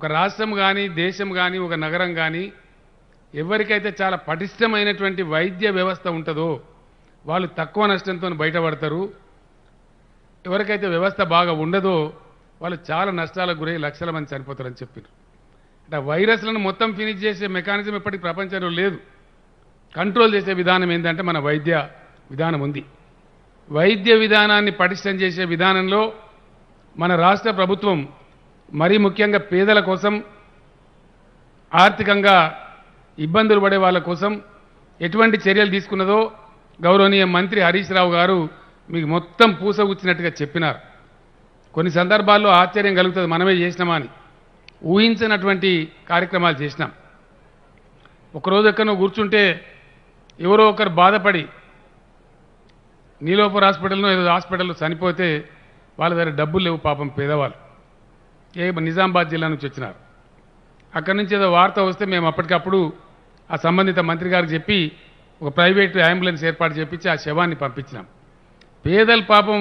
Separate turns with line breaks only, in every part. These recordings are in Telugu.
ఒక రాష్ట్రం కానీ దేశం కానీ ఒక నగరం కానీ ఎవరికైతే చాలా పటిష్టమైనటువంటి వైద్య వ్యవస్థ ఉంటుందో వాళ్ళు తక్కువ నష్టంతో బయటపడతారు ఎవరికైతే వ్యవస్థ బాగా ఉండదో వాళ్ళు చాలా నష్టాలకు గురై లక్షల మంది చనిపోతారని చెప్పారు అంటే వైరస్లను మొత్తం ఫినిష్ చేసే మెకానిజం ఎప్పటికీ ప్రపంచంలో లేదు కంట్రోల్ చేసే విధానం ఏంటంటే మన వైద్య విధానం ఉంది వైద్య విధానాన్ని పటిష్టం చేసే విధానంలో మన రాష్ట్ర ప్రభుత్వం మరీ ముఖ్యంగా పేదల కోసం ఆర్థికంగా ఇబ్బందులు పడే వాళ్ళ కోసం ఎటువంటి చర్యలు తీసుకున్నదో గౌరవనీయ మంత్రి హరీష్ రావు గారు మీకు మొత్తం పూసగుచ్చినట్టుగా చెప్పినారు కొన్ని సందర్భాల్లో ఆశ్చర్యం కలుగుతుంది మనమే చేసినామా అని ఊహించినటువంటి కార్యక్రమాలు చేసినాం ఒకరోజు ఎక్కడో కూర్చుంటే ఎవరో ఒకరు బాధపడి నీలోపర్ హాస్పిటల్లో ఏదో హాస్పిటల్లో చనిపోతే వాళ్ళ దగ్గర డబ్బులు లేవు పాపం పేదవాళ్ళు ఏ నిజామాబాద్ జిల్లా నుంచి వచ్చినారు అక్కడి నుంచి ఏదో వార్త వస్తే మేము అప్పటికప్పుడు ఆ సంబంధిత మంత్రి గారికి చెప్పి ఒక ప్రైవేట్ అంబులెన్స్ ఏర్పాటు చేపించి ఆ శవాన్ని పంపించినాం పేదల పాపం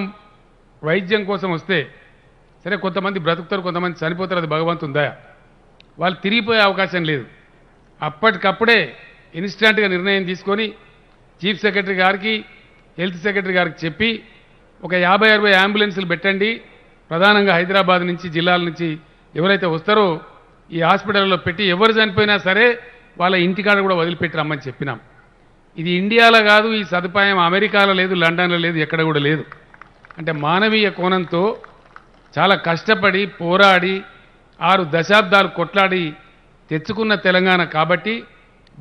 వైద్యం కోసం వస్తే సరే కొంతమంది బ్రతుకుతారు కొంతమంది చనిపోతారు అది భగవంతుందా వాళ్ళు తిరిగిపోయే అవకాశం లేదు అప్పటికప్పుడే ఇన్స్టాంట్గా నిర్ణయం తీసుకొని చీఫ్ సెక్రటరీ గారికి హెల్త్ సెక్రటరీ గారికి చెప్పి ఒక యాభై అరవై అంబులెన్సులు పెట్టండి ప్రధానంగా హైదరాబాద్ నుంచి జిల్లాల నుంచి ఎవరైతే వస్తారో ఈ హాస్పిటల్లో పెట్టి ఎవరు చనిపోయినా సరే వాళ్ళ ఇంటికాడ కూడా వదిలిపెట్టి రమ్మని చెప్పినాం ఇది ఇండియాలో కాదు ఈ సదుపాయం అమెరికాలో లేదు లండన్లో లేదు ఎక్కడ కూడా లేదు అంటే మానవీయ కోణంతో చాలా కష్టపడి పోరాడి ఆరు దశాబ్దాలు కొట్లాడి తెచ్చుకున్న తెలంగాణ కాబట్టి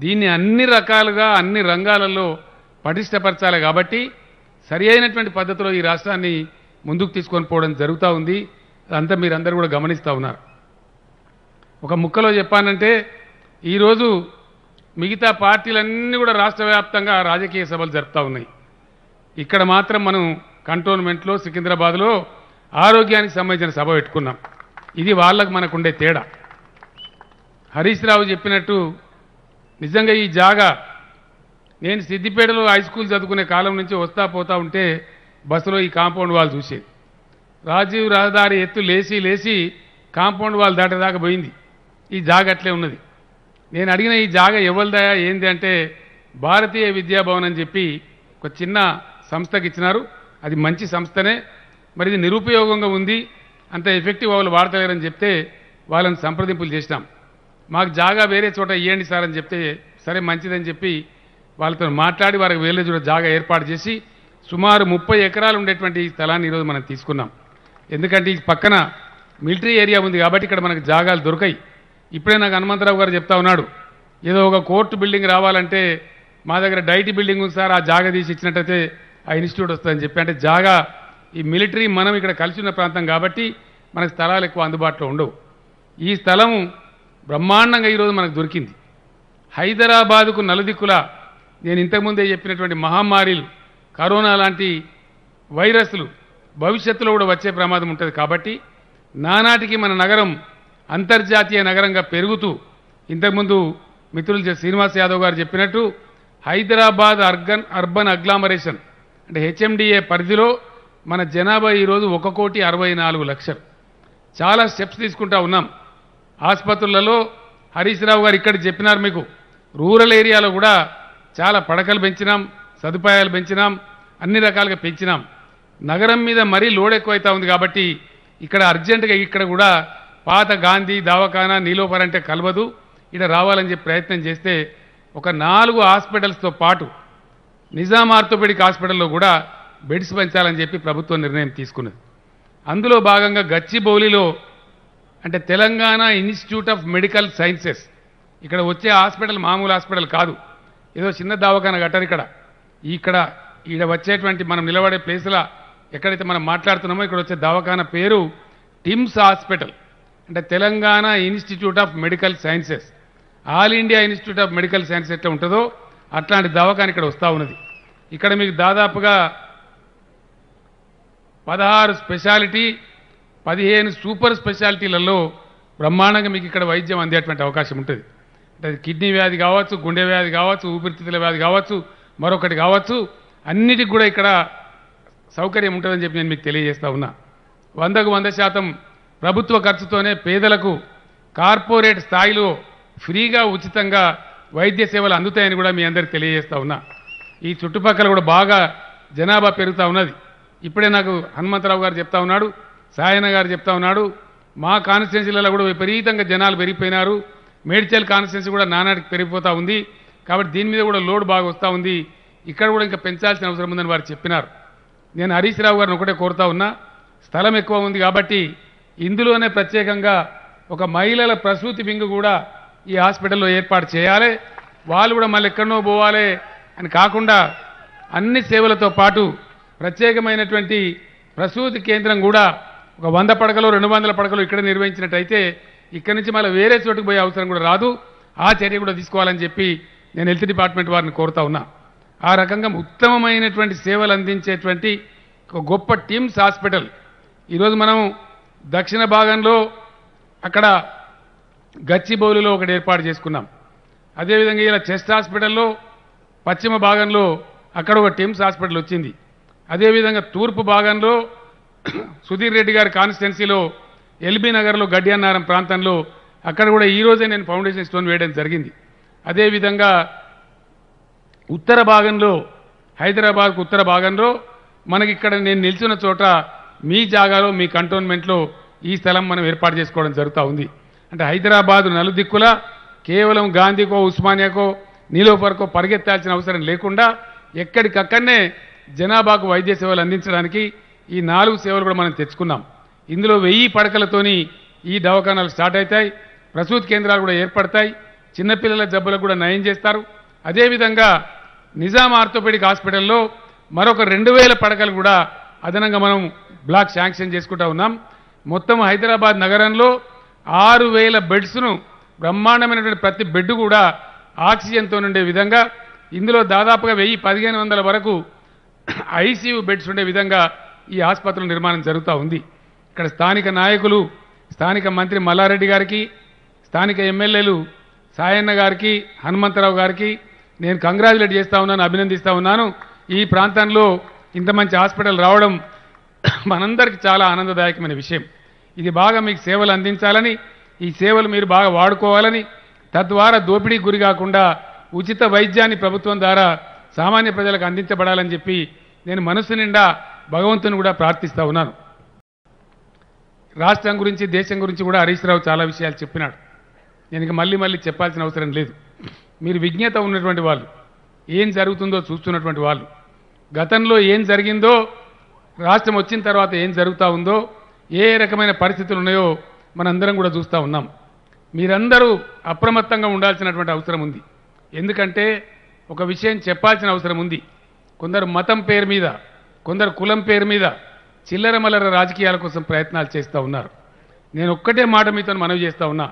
దీన్ని అన్ని రకాలుగా అన్ని రంగాలలో పటిష్టపరచాలి కాబట్టి సరి అయినటువంటి పద్ధతిలో ఈ రాష్ట్రాన్ని ముందుకు తీసుకొని పోవడం జరుగుతూ ఉంది అంతా మీరందరూ కూడా గమనిస్తూ ఉన్నారు ఒక ముక్కలో చెప్పానంటే ఈరోజు మిగతా పార్టీలన్నీ కూడా రాష్ట్ర వ్యాప్తంగా రాజకీయ సభలు జరుపుతూ ఉన్నాయి ఇక్కడ మాత్రం మనం కంటోన్మెంట్లో సికింద్రాబాద్లో ఆరోగ్యానికి సంబంధించిన సభ పెట్టుకున్నాం ఇది వాళ్ళకు మనకుండే తేడా హరీష్ రావు చెప్పినట్టు నిజంగా ఈ జాగా నేను సిద్దిపేటలో హై స్కూల్ చదువుకునే కాలం నుంచి వస్తా పోతా ఉంటే బస్సులో ఈ కాంపౌండ్ వాళ్ళు చూసేది రాజీవ్ రహదారి ఎత్తు లేచి లేచి కాంపౌండ్ వాళ్ళు దాటేదాకా పోయింది ఈ జాగ అట్లే ఉన్నది నేను అడిగిన ఈ జాగ ఎవరిదయా ఏంది అంటే భారతీయ విద్యాభవన్ అని చెప్పి ఒక చిన్న సంస్థకి ఇచ్చినారు అది మంచి సంస్థనే మరి ఇది నిరుపయోగంగా ఉంది అంత ఎఫెక్టివ్ వాళ్ళు వాడతలేరని చెప్తే వాళ్ళని సంప్రదింపులు చేసినాం మాకు జాగా వేరే చోట ఇవ్వండి సార్ అని చెప్తే సరే మంచిదని చెప్పి వాళ్ళతో మాట్లాడి వారికి వేరే చోట జాగా ఏర్పాటు చేసి సుమారు ముప్పై ఎకరాలు ఉండేటువంటి ఈ స్థలాన్ని ఈరోజు మనం తీసుకున్నాం ఎందుకంటే ఈ పక్కన మిలిటరీ ఏరియా ఉంది కాబట్టి ఇక్కడ మనకు జాగాలు దొరకాయి ఇప్పుడే నాకు హనుమంతరావు గారు చెప్తా ఉన్నాడు ఏదో ఒక కోర్టు బిల్డింగ్ రావాలంటే మా దగ్గర డైటీ బిల్డింగ్ ఉంది సార్ ఆ జాగా తీసి ఇచ్చినట్టయితే ఆ ఇన్స్టిట్యూట్ వస్తుందని చెప్పి అంటే జాగా ఈ మిలిటరీ మనం ఇక్కడ కలిసి ఉన్న ప్రాంతం కాబట్టి మనకు స్థలాలు ఎక్కువ అందుబాటులో ఉండవు ఈ స్థలం బ్రహ్మాండంగా ఈరోజు మనకు దొరికింది హైదరాబాదుకు నలుదిక్కుల నేను ఇంతకుముందే చెప్పినటువంటి మహమ్మారిలు కరోనా లాంటి వైరస్లు భవిష్యత్తులో కూడా వచ్చే ప్రమాదం ఉంటుంది కాబట్టి నానాటికి మన నగరం అంతర్జాతీయ నగరంగా పెరుగుతూ ఇంతకుముందు మిత్రులు శ్రీనివాస్ యాదవ్ గారు చెప్పినట్టు హైదరాబాద్ అర్గన్ అర్బన్ అగ్లామరేషన్ అంటే హెచ్ఎండిఏ పరిధిలో మన జనాభా ఈరోజు ఒక కోటి అరవై నాలుగు లక్షలు చాలా స్టెప్స్ తీసుకుంటా ఉన్నాం ఆసుపత్రులలో హరీష్ రావు గారు ఇక్కడ చెప్పినారు మీకు రూరల్ ఏరియాలో కూడా చాలా పడకలు పెంచినాం సదుపాయాలు పెంచినాం అన్ని రకాలుగా పెంచినాం నగరం మీద మరీ లోడ్ ఎక్కువైతా ఉంది కాబట్టి ఇక్కడ అర్జెంటుగా ఇక్కడ కూడా పాత గాంధీ దవాఖానా నీలోపర్ అంటే కలవదు ఇక్కడ రావాలని చెప్పి ప్రయత్నం చేస్తే ఒక నాలుగు హాస్పిటల్స్తో పాటు నిజాం ఆర్థోపెడిక్ హాస్పిటల్లో కూడా బెడ్స్ పెంచాలని చెప్పి ప్రభుత్వం నిర్ణయం తీసుకున్నది అందులో భాగంగా గచ్చిబౌలిలో అంటే Telangana institute of medical sciences ఇక్కడ వచ్చే హాస్పిటల్ మామూలు హాస్పిటల్ కాదు ఏదో చిన్న దావఖాన కట్టారు ఇక్కడ ఇక్కడ ఈడ వచ్చేటువంటి మనం నిలబడే ప్లేసుల ఎక్కడైతే మనం మాట్లాడుతున్నామో ఇక్కడ వచ్చే దవాఖాన పేరు టిమ్స్ హాస్పిటల్ అంటే Telangana institute of medical sciences all India institute of medical science ఎట్లా ఉంటుందో అట్లాంటి దవాఖాన ఇక్కడ వస్తూ ఉన్నది ఇక్కడ మీకు దాదాపుగా పదహారు స్పెషాలిటీ పదిహేను సూపర్ స్పెషాలిటీలలో బ్రహ్మాండంగా మీకు ఇక్కడ వైద్యం అందేటువంటి అవకాశం ఉంటుంది అంటే కిడ్నీ వ్యాధి కావచ్చు గుండె వ్యాధి కావచ్చు ఊపిరితిత్తుల వ్యాధి కావచ్చు మరొకటి కావచ్చు అన్నిటికి కూడా ఇక్కడ సౌకర్యం ఉంటుందని చెప్పి నేను మీకు తెలియజేస్తా ఉన్నా వందకు వంద శాతం ప్రభుత్వ ఖర్చుతోనే పేదలకు కార్పొరేట్ స్థాయిలో ఫ్రీగా ఉచితంగా వైద్య సేవలు అందుతాయని కూడా మీ అందరికి తెలియజేస్తా ఉన్నా ఈ చుట్టుపక్కల కూడా బాగా జనాభా పెరుగుతూ ఉన్నది ఇప్పుడే నాకు హనుమంతరావు గారు చెప్తా ఉన్నాడు సాయన గారు చెప్తా ఉన్నాడు మా కాన్స్టిట్యున్సీలలో కూడా విపరీతంగా జనాలు పెరిగిపోయినారు మేడ్చల్ కాన్స్టిట్యున్సీ కూడా నానాటికి పెరిగిపోతూ ఉంది కాబట్టి దీని మీద కూడా లోడ్ బాగా వస్తూ ఉంది ఇక్కడ కూడా ఇంకా పెంచాల్సిన అవసరం ఉందని వారు చెప్పినారు నేను హరీష్ రావు గారిని ఒకటే కోరుతా ఉన్నా స్థలం ఎక్కువ ఉంది కాబట్టి ఇందులోనే ప్రత్యేకంగా ఒక మహిళల ప్రసూతి బింగు కూడా ఈ హాస్పిటల్లో ఏర్పాటు చేయాలి వాళ్ళు కూడా మళ్ళీ ఎక్కడనో పోవాలి అని కాకుండా అన్ని సేవలతో పాటు ప్రత్యేకమైనటువంటి ప్రసూతి కేంద్రం కూడా ఒక వంద పడకలు రెండు వందల పడకలు ఇక్కడ నిర్వహించినట్టయితే ఇక్కడి నుంచి మళ్ళీ వేరే చోటుకు పోయే అవసరం కూడా రాదు ఆ చర్య కూడా తీసుకోవాలని చెప్పి నేను హెల్త్ డిపార్ట్మెంట్ వారిని కోరుతా ఉన్నా ఆ రకంగా ఉత్తమమైనటువంటి సేవలు అందించేటువంటి ఒక గొప్ప టీమ్స్ హాస్పిటల్ ఈరోజు మనం దక్షిణ భాగంలో అక్కడ గచ్చిబౌలిలో ఒకటి ఏర్పాటు చేసుకున్నాం అదేవిధంగా ఇలా చెస్ట్ హాస్పిటల్లో పశ్చిమ భాగంలో అక్కడ ఒక టీమ్స్ హాస్పిటల్ వచ్చింది అదేవిధంగా తూర్పు భాగంలో సుధీర్ రెడ్డి గారి కాన్స్టిట్యున్సీలో ఎల్బీ నగర్లో గడ్డి అన్నారం ప్రాంతంలో అక్కడ కూడా ఈరోజే నేను ఫౌండేషన్ స్టోన్ వేయడం జరిగింది అదేవిధంగా ఉత్తర భాగంలో హైదరాబాద్కు ఉత్తర భాగంలో మనకి ఇక్కడ నేను నిలిచిన చోట మీ జాగాలో మీ కంటోన్మెంట్లో ఈ స్థలం మనం ఏర్పాటు చేసుకోవడం జరుగుతూ ఉంది అంటే హైదరాబాద్ నలుదిక్కుల కేవలం గాంధీకో ఉస్మానియాకో నీలోఫర్కో పరిగెత్తాల్సిన అవసరం లేకుండా ఎక్కడికక్కడనే జనాభాకు వైద్య సేవలు అందించడానికి ఈ నాలుగు సేవలు కూడా మనం తెచ్చుకున్నాం ఇందులో వెయ్యి పడకలతోని ఈ దవాఖానాలు స్టార్ట్ అవుతాయి ప్రసూతి కేంద్రాలు కూడా ఏర్పడతాయి చిన్నపిల్లల జబ్బులకు కూడా నయం చేస్తారు అదేవిధంగా నిజాం ఆర్థోపెడిక్ హాస్పిటల్లో మరొక రెండు వేల పడకలు కూడా అదనంగా మనం బ్లాక్ శాంక్షన్ చేసుకుంటా ఉన్నాం మొత్తం హైదరాబాద్ నగరంలో ఆరు వేల బెడ్స్ను బ్రహ్మాండమైనటువంటి ప్రతి బెడ్ కూడా ఆక్సిజన్తో ఉండే విధంగా ఇందులో దాదాపుగా వెయ్యి పదిహేను వందల వరకు ఐసీయూ బెడ్స్ ఉండే విధంగా ఈ ఆసుపత్రుల నిర్మాణం జరుగుతూ ఉంది ఇక్కడ స్థానిక నాయకులు స్థానిక మంత్రి మల్లారెడ్డి గారికి స్థానిక ఎమ్మెల్యేలు సాయన్న గారికి హనుమంతరావు గారికి నేను కంగ్రాచులేట్ చేస్తా ఉన్నాను అభినందిస్తూ ఉన్నాను ఈ ప్రాంతంలో ఇంత మంచి హాస్పిటల్ రావడం మనందరికీ చాలా ఆనందదాయకమైన విషయం ఇది బాగా మీకు సేవలు అందించాలని ఈ సేవలు మీరు బాగా వాడుకోవాలని తద్వారా దోపిడీ గురి కాకుండా ఉచిత వైద్యాన్ని ప్రభుత్వం ద్వారా సామాన్య ప్రజలకు అందించబడాలని చెప్పి నేను మనసు నిండా భగవంతుని కూడా ప్రార్థిస్తూ ఉన్నాను రాష్ట్రం గురించి దేశం గురించి కూడా హరీష్ రావు చాలా విషయాలు చెప్పినాడు నేను ఇక మళ్ళీ మళ్ళీ చెప్పాల్సిన అవసరం లేదు మీరు విజ్ఞత ఉన్నటువంటి వాళ్ళు ఏం జరుగుతుందో చూస్తున్నటువంటి వాళ్ళు గతంలో ఏం జరిగిందో రాష్ట్రం వచ్చిన తర్వాత ఏం జరుగుతూ ఉందో ఏ రకమైన పరిస్థితులు ఉన్నాయో మనందరం కూడా చూస్తూ ఉన్నాం మీరందరూ అప్రమత్తంగా ఉండాల్సినటువంటి అవసరం ఉంది ఎందుకంటే ఒక విషయం చెప్పాల్సిన అవసరం ఉంది కొందరు మతం పేరు మీద కొందరు కులం పేరు మీద చిల్లర మల్లర రాజకీయాల కోసం ప్రయత్నాలు చేస్తూ ఉన్నారు నేను ఒక్కటే మాట మీతో మనవి చేస్తూ ఉన్నా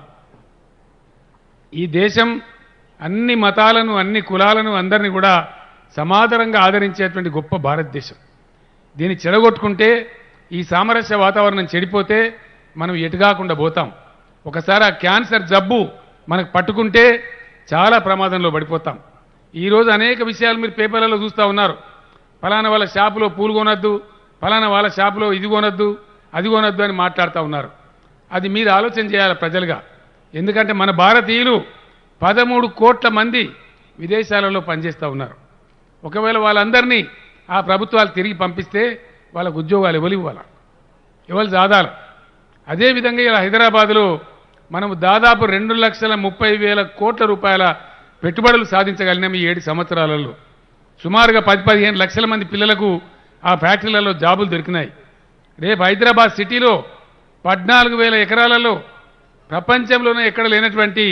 ఈ దేశం అన్ని మతాలను అన్ని కులాలను అందరినీ కూడా సమాదరంగా ఆదరించేటువంటి గొప్ప భారతదేశం దీన్ని చెడగొట్టుకుంటే ఈ సామరస్య వాతావరణం చెడిపోతే మనం ఎటుగాకుండా పోతాం ఒకసారి ఆ క్యాన్సర్ జబ్బు మనకు పట్టుకుంటే చాలా ప్రమాదంలో పడిపోతాం ఈరోజు అనేక విషయాలు మీరు పేపర్లలో చూస్తూ ఉన్నారు ఫలానా వాళ్ళ షాపులో పూలు కొనొద్దు ఫలానా వాళ్ళ షాపులో ఇది కొనొద్దు అది కొనొద్దు అని మాట్లాడుతూ ఉన్నారు అది మీరు ఆలోచన చేయాలి ప్రజలుగా ఎందుకంటే మన భారతీయులు పదమూడు కోట్ల మంది విదేశాలలో పనిచేస్తూ ఉన్నారు ఒకవేళ వాళ్ళందరినీ ఆ ప్రభుత్వాలు తిరిగి పంపిస్తే వాళ్ళకు ఉద్యోగాలు ఎవరు ఇవ్వాలి దాదాలు అదేవిధంగా ఇలా హైదరాబాదులో మనము దాదాపు రెండు లక్షల ముప్పై వేల కోట్ల రూపాయల పెట్టుబడులు సాధించగలిగినాం ఈ ఏడు సంవత్సరాలలో సుమారుగా పది పదిహేను లక్షల మంది పిల్లలకు ఆ ఫ్యాక్టరీలలో జాబులు దొరికినాయి రేపు హైదరాబాద్ సిటీలో పద్నాలుగు వేల ఎకరాలలో ప్రపంచంలోనే ఎక్కడ లేనటువంటి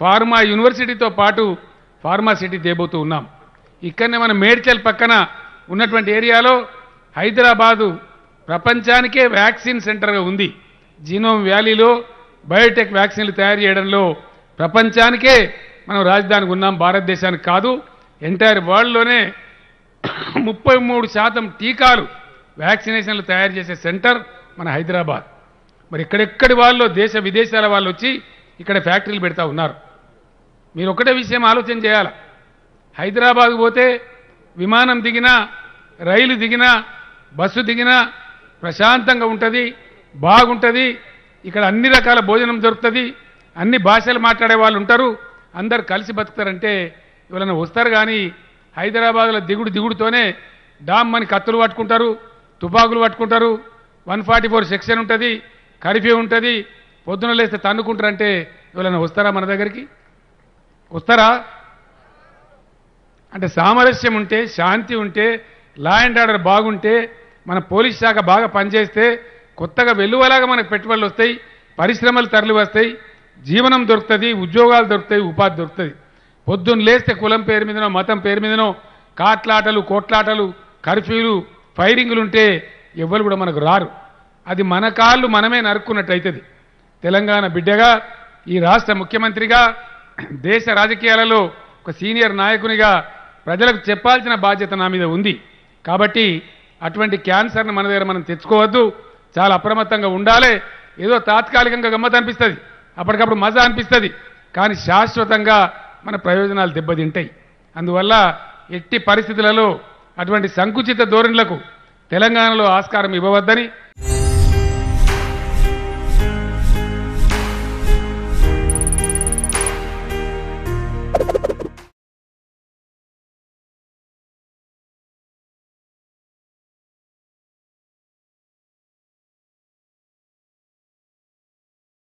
ఫార్మా యూనివర్సిటీతో పాటు ఫార్మాసిటీ తేబోతూ ఉన్నాం ఇక్కడనే మన మేడ్చల్ పక్కన ఉన్నటువంటి ఏరియాలో హైదరాబాదు ప్రపంచానికే వ్యాక్సిన్ సెంటర్గా ఉంది జీనోమ్ వ్యాలీలో బయోటెక్ వ్యాక్సిన్లు తయారు చేయడంలో ప్రపంచానికే మనం రాజధానికి ఉన్నాం భారతదేశానికి కాదు ఎంటైర్ వరల్డ్లోనే ముప్పై మూడు శాతం టీకాలు వ్యాక్సినేషన్లు తయారు చేసే సెంటర్ మన హైదరాబాద్ మరి ఎక్కడెక్కడి వాళ్ళు దేశ విదేశాల వాళ్ళు వచ్చి ఇక్కడ ఫ్యాక్టరీలు పెడతా ఉన్నారు మీరు ఒకటే విషయం ఆలోచన చేయాలి హైదరాబాద్ పోతే విమానం దిగినా రైలు దిగినా బస్సు దిగినా ప్రశాంతంగా ఉంటుంది బాగుంటుంది ఇక్కడ అన్ని రకాల భోజనం దొరుకుతుంది అన్ని భాషలు మాట్లాడే వాళ్ళు ఉంటారు అందరు కలిసి బతుకుతారంటే ఇవాళ వస్తారు కానీ హైదరాబాద్లో దిగుడు దిగుడుతోనే డామ్ అని కత్తులు పట్టుకుంటారు తుపాకులు పట్టుకుంటారు వన్ ఫార్టీ ఫోర్ సెక్షన్ ఉంటుంది కర్ఫ్యూ ఉంటుంది పొద్దున లేస్తే తన్నుకుంటారంటే ఎవరైనా వస్తారా మన దగ్గరికి వస్తారా అంటే సామరస్యం ఉంటే శాంతి ఉంటే లా అండ్ ఆర్డర్ బాగుంటే మన పోలీస్ శాఖ బాగా పనిచేస్తే కొత్తగా వెలువలాగా మనకు పెట్టుబడులు వస్తాయి పరిశ్రమలు తరలి వస్తాయి జీవనం దొరుకుతుంది ఉద్యోగాలు దొరుకుతాయి ఉపాధి దొరుకుతుంది పొద్దున్న లేస్తే కులం పేరు మీదనో మతం పేరు మీదనో కాట్లాటలు కోట్లాటలు కర్ఫ్యూలు ఫైరింగ్లు ఉంటే ఎవ్వరు కూడా మనకు రారు అది మన కాళ్ళు మనమే నరుక్కున్నట్టయితుంది తెలంగాణ బిడ్డగా ఈ రాష్ట్ర ముఖ్యమంత్రిగా దేశ రాజకీయాలలో ఒక సీనియర్ నాయకునిగా ప్రజలకు చెప్పాల్సిన బాధ్యత నా మీద ఉంది కాబట్టి అటువంటి క్యాన్సర్ను మన దగ్గర మనం తెచ్చుకోవద్దు చాలా అప్రమత్తంగా ఉండాలి ఏదో తాత్కాలికంగా గమ్మత అనిపిస్తుంది అప్పటికప్పుడు మజా అనిపిస్తుంది కానీ శాశ్వతంగా మన ప్రయోజనాలు దెబ్బతింటాయి అందువల్ల ఎట్టి పరిస్థితులలో అటువంటి సంకుచిత ధోరణులకు తెలంగాణలో ఆస్కారం ఇవ్వవద్దని